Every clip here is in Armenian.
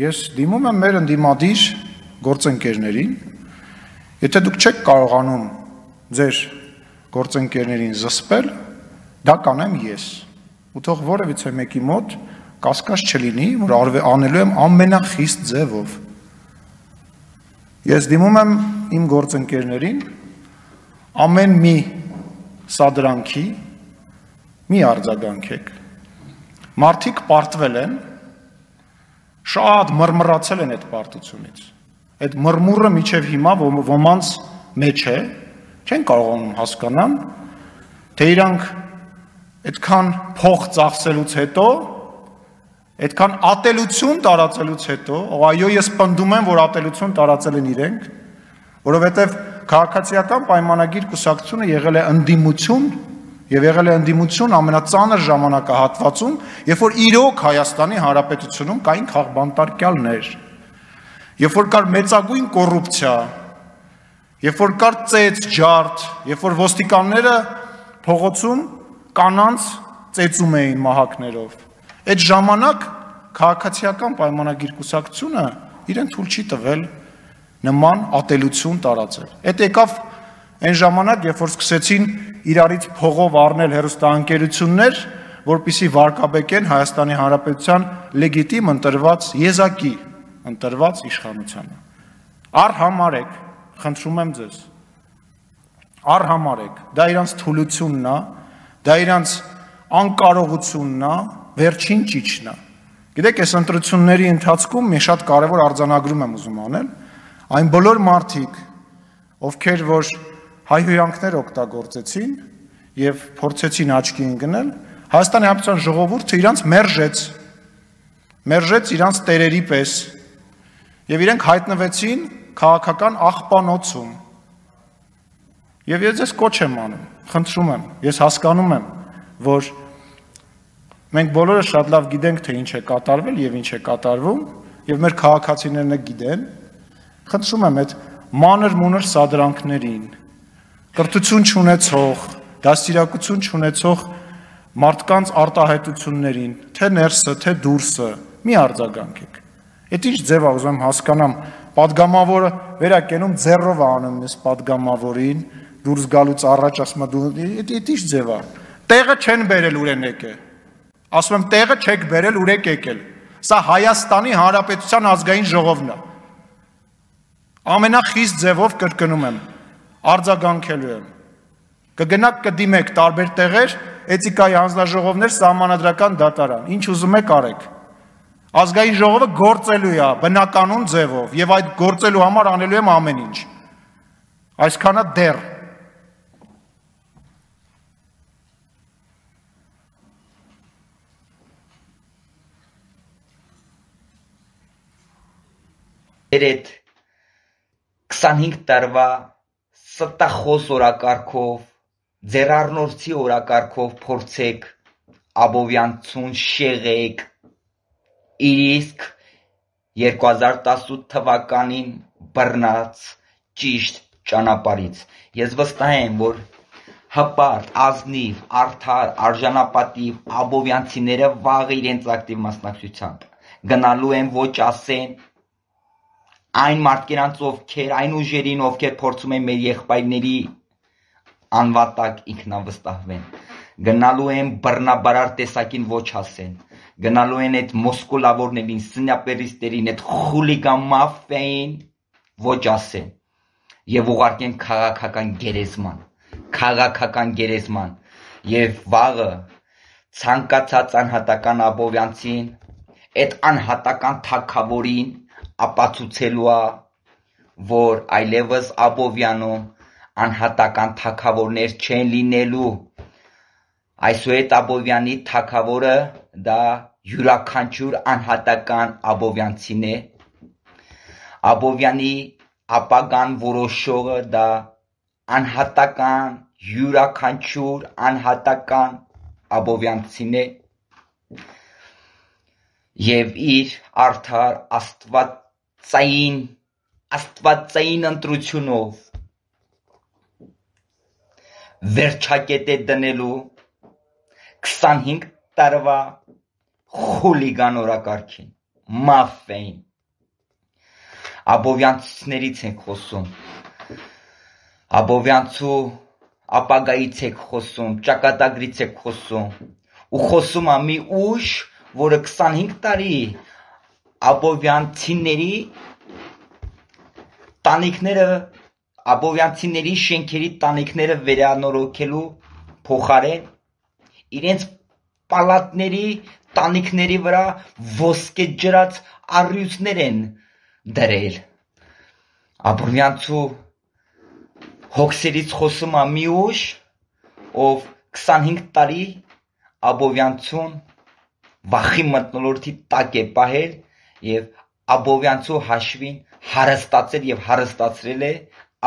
Ես դիմում եմ մեր ընդդիմադիր գործընկերներին, եթե դուք չեք կարողանում ձեր գործընկերներին զսպել, դա կանեմ ես։ Ու թող որևիցե մեկի մոտ կասկած չլինի, որ արվե անելու եմ ամենախիստ ձևով։ Ես դիմում եմ իմ գործընկերներին ամեն մի սադրանքի մի արձագանքեք։ Մարդիկ պարտվել են, Շատ մռմռացել են այդ պարտությունից։ Այդ մռմուրը միջև հիմա ոմանց մեջ է, չեն կարողանում հասկանալ, թե իրանք այդքան փող ծախսելուց հետո Այդքան ատելություն տարածելուց հետո, այո, ես պնդում եմ, որ ատելություն տարածել են իրենք, որովհետև քաղաքացիական պայմանագիր կուսակցությունը եղել է ընդդիմություն եւ եղել է ընդդիմություն ամենածանր ժամանակահատվածում, երբ որ իրոք Հայաստանի Հանրապետությունում կային խաղբանտարկյալներ, երբ որ կար մեծագույն կոռուպցիա, երբ որ կար ծեծ, ջարդ, երբ որ ոստիկանները փողոցում կանանց ծեծում էին մահակներով։ Այդ ժամանակ քաղաքացիական պայմանագիր կուսակցությունը իրեն թույլ չի տվել նման ատելություն տարածել։ Այդ եկավ Այն ժամանակ, երբ որ սկսեցին իրարից փողով առնել հերոստանգերություններ, որպիսի վարկաբեկեն Հայաստանի Հանրապետության լեգիտիմ ընտրված եզակի ընտրված իշխանությանը։ Արհամարեք, խնդրում եմ ձեզ։ Արհամարեք, դա իրանց թուլությունն է, դա իրանց անկարողությունն է, վերջին ճիճն է։ Գիտեք, այս ընտրությունների ընթացքում մի շատ կարևոր արձանագրում եմ ուզում անել, այն բոլոր մարդիկ, ովքեր որ հայ հյուրանքներ օգտագործեցին եւ փորձեցին աչքի ընկնել, Հայաստանի Հանրապետության ժողովուրդը իրանց մերժեց։ Մերժեց իրանց տերերի պես։ Եվ իրենք հայտնվեցին քաղաքական աղբանոցում։ Եվ ես ձեզ կոչ եմ անում, խնդրում եմ, ես հասկանում եմ, որ մենք բոլորը շատ լավ գիտենք, թե ինչ է կատարվել եւ ինչ է կատարվում, եւ մեր քաղաքացիներն է գիտեն։ Խնդրում եմ այդ մանր մունր սադրանքներին կրթություն չունեցող, դաստիարակություն չունեցող մարդկանց արտահայտություններին, թե ներսը, թե դուրսը, մի արձագանքեք։ Էդ ինչ ձև է ուզում եմ հասկանամ, падգամավորը վերակենում ձեռով է անում ես падգամավորին, դուրս գալուց առաջ ասում է դու էդ ինչ ձև է։ Տեղը չեն բերել ուր են եկել։ Ասում եմ տեղը չեք բերել ուր եք եկել։ Սա Հայաստանի Հանրապետության ազգային ժողովն է։ Ամենախիստ ձևով կրկնում եմ, արձագանքելու եմ։ Կգնաք կդիմեք տարբեր տեղեր, էթիկայի հանձնաժողովներ, սահմանադրական դատարան, ինչ ուզում եք արեք։ Ազգային ժողովը գործելու է բնականոն ձևով եւ այդ գործելու համար անելու եմ ամեն ինչ։ Այսքանը դեռ Երետ 25 տարվա ստախոս օրակարգով, ձեռառնորդի օրակարգով փորձեք աբովյանցուն շեղեք, իրիսկ 2018 թվականին բռնած ճիշտ ճանապարից։ Ես վստահ եմ, որ հպարտ, ազնիվ, արդար, արժանապատիվ աբովյանցիները վաղ իրենց ակտիվ մասնակցությամբ գնալու են ոչ ասեն այն մարդկանց, ովքեր, այն ուժերին, ովքեր փորձում են մեր եղբայրների անվատակ ինքնավստահվեն։ Գնալու են բռնաբարար տեսակին ոչ ասեն։ Գնալու են այդ մոսկոլավորներին, սնյապերիստերին, այդ խուլիգան մաֆիային ոչ ասեն։ Եվ ուղարկեն քաղաքական գերեզման, քաղաքական գերեզման։ Եվ վաղը ցանկացած անհատական աբովյանցին, այդ անհատական թակավորին ապացուցելու ա, որ այլևս Աբովյանում անհատական թագավորներ չեն լինելու։ Այսուհետ Աբովյանի թագավորը դա յուրաքանչյուր անհատական աբովյանցին է։ Աբովյանի ապագան որոշողը դա անհատական յուրաքանչյուր անհատական աբովյանցին է եւ իր արդար աստված Աստվածային աստվածային ընտրությունով վերջակետ է դնելու 25 տարվա խուլիգան օրակարգին, մաֆեին։ Աբովյանցներից ենք խոսում։ Աբովյանցու ապագայից եք խոսում, ճակատագրից եք խոսում։ Ու խոսում է մի ուժ, որը 25 տարի աբովյանցիների տանիքները աբովյանցիների շենքերի տանիքները վերանորոգելու փոխարեն իրենց պալատների տանիքների վրա ոսկե ջրած առյուծներ են դրել աբովյանցու հոգսերից խոսում է մի ուշ ով 25 տարի աբովյանցուն վախի մտնոլորտի տակ է պահել եւ Աբովյանցու հաշվին հարստացել եւ հարստացրել է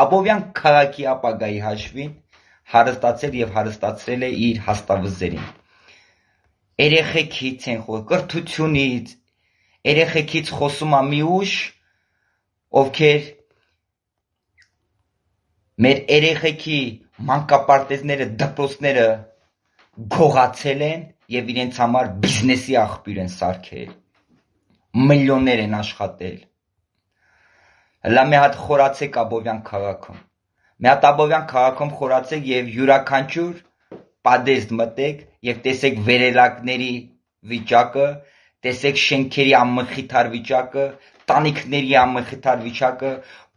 Աբովյան քաղաքի ապագայի հաշվին հարստացել եւ հարստացրել է իր հաստավզերին երեխեքից են խոսում կրթությունից երեխեքից խոսում է մի ուշ ովքեր մեր երեխեքի մանկապարտեզները դպրոցները գողացել են եւ իրենց համար բիզնեսի աղբյուր են սարքել միլիոններ են աշխատել։ Հələ մի հատ խորացեք Աբովյան քաղաքում։ Մի հատ Աբովյան քաղաքում խորացեք եւ յուրաքանչյուր падեզդ մտեք եւ տեսեք վերելակների վիճակը, տեսեք շենքերի ամխիթար վիճակը, տանիքների ամխիթար վիճակը,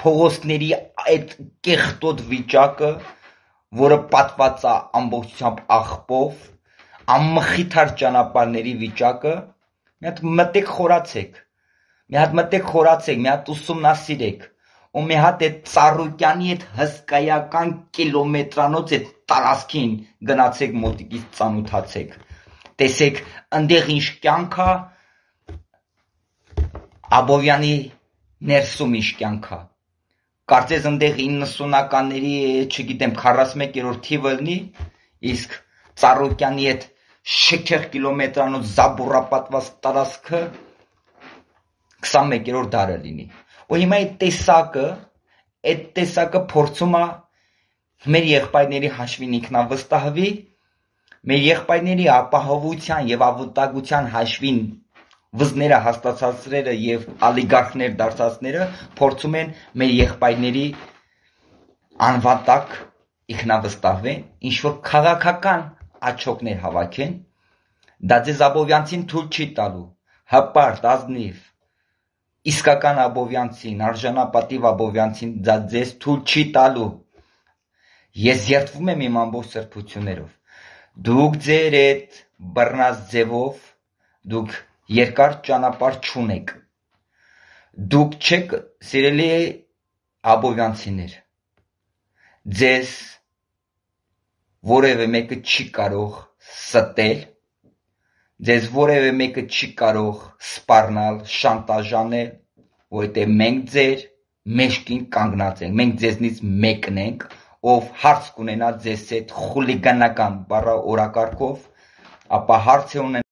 փողոցների այդ կեղտոտ վիճակը, որը պատված է ամբողջությամբ աղբով, ամխիթար ճանապարհների վիճակը Մի հատ մտեք խորացեք։ Մի հատ մտեք խորացեք, մի հատ ուսումնասիրեք ու մի հատ այդ ծառուկյանի այդ հսկայական կիլոմետրանոց այդ տարածքին գնացեք մոտիկից ծանոթացեք։ Տեսեք, այնտեղ ինչ կյանք է, Աբովյանի ներսում ինչ կյանք է։ Կարծես այնտեղ 90-ականների, չգիտեմ, 41-րդ թիվը լինի, իսկ Ծառուկյանի այդ շքեղ կիլոմետրանոց զաբուրապատված տարածքը 21-րդ դարը լինի։ Ու հիմա այդ տեսակը, այդ տեսակը փորձում է մեր եղբայրների հաշվին ինքնավստահվի, մեր եղբայրների ապահովության եւ ավտագության հաշվին վզները հաստացածները եւ олиգարխներ դարձածները փորձում են մեր եղբայրների անվատակ ինքնավստահվեն, ինչ որ քաղաքական աչոկներ հավաքեն, դա ձեզ աբովյանցին թույլ չի տալու, հպարտ, ազնիվ, իսկական աբովյանցին, արժանապատիվ աբովյանցին դա ձեզ թույլ չի տալու։ Ես երդվում եմ իմ ամբողջ սրբություններով։ Դուք ձեր այդ բռնած ձևով դուք երկար ճանապարհ չունեք։ Դուք չեք սիրելի աբովյանցիներ։ Ձեզ որևէ մեկը չի կարող ստել, ձեզ որևէ մեկը չի կարող սպառնալ, շանտաժանել, որովհետև մենք ձեր մեջքին կանգնած ենք։ Մենք ձեզնից մեկն ենք, ով հարց կունենա ձեզ այդ խուլիգանական բառա օրակարգով, ապա հարց է ունենա